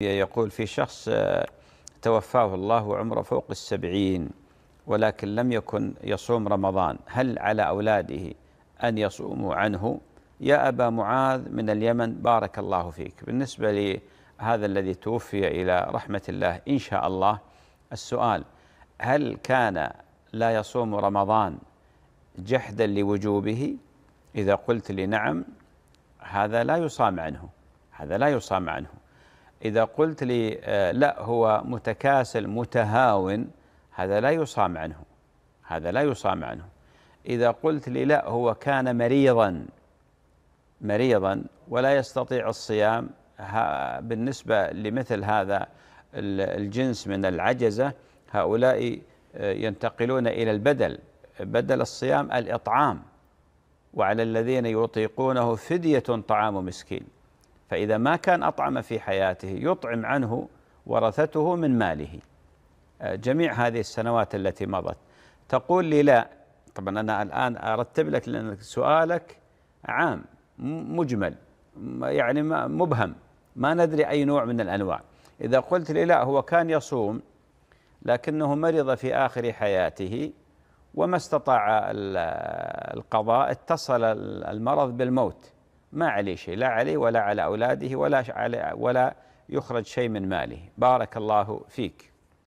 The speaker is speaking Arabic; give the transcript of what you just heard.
يقول في شخص آه، توفاه الله عمره فوق السبعين ولكن لم يكن يصوم رمضان هل على أولاده أن يصوموا عنه يا أبا معاذ من اليمن بارك الله فيك بالنسبة لهذا الذي توفي إلى رحمة الله إن شاء الله السؤال هل كان لا يصوم رمضان جحدا لوجوبه إذا قلت لي نعم هذا لا يصام عنه هذا لا يصام عنه إذا قلت لي آه، لا هو متكاسل متهاون هذا لا يصام عنه هذا لا يصام عنه إذا قلت لي لا هو كان مريضا مريضا ولا يستطيع الصيام بالنسبة لمثل هذا الجنس من العجزة هؤلاء آه، ينتقلون إلى البدل بدل الصيام الإطعام وعلى الذين يطيقونه فدية طعام مسكين فإذا ما كان أطعم في حياته يطعم عنه ورثته من ماله آه، جميع هذه السنوات التي مضت تقول لي لا طبعا أنا الآن أرتب لك لأن سؤالك عام مجمل يعني مبهم ما ندري أي نوع من الأنواع إذا قلت لي لا هو كان يصوم لكنه مرض في آخر حياته وما استطاع القضاء اتصل المرض بالموت ما عليه شيء لا عليه ولا على أولاده ولا على ولا يخرج شيء من ماله بارك الله فيك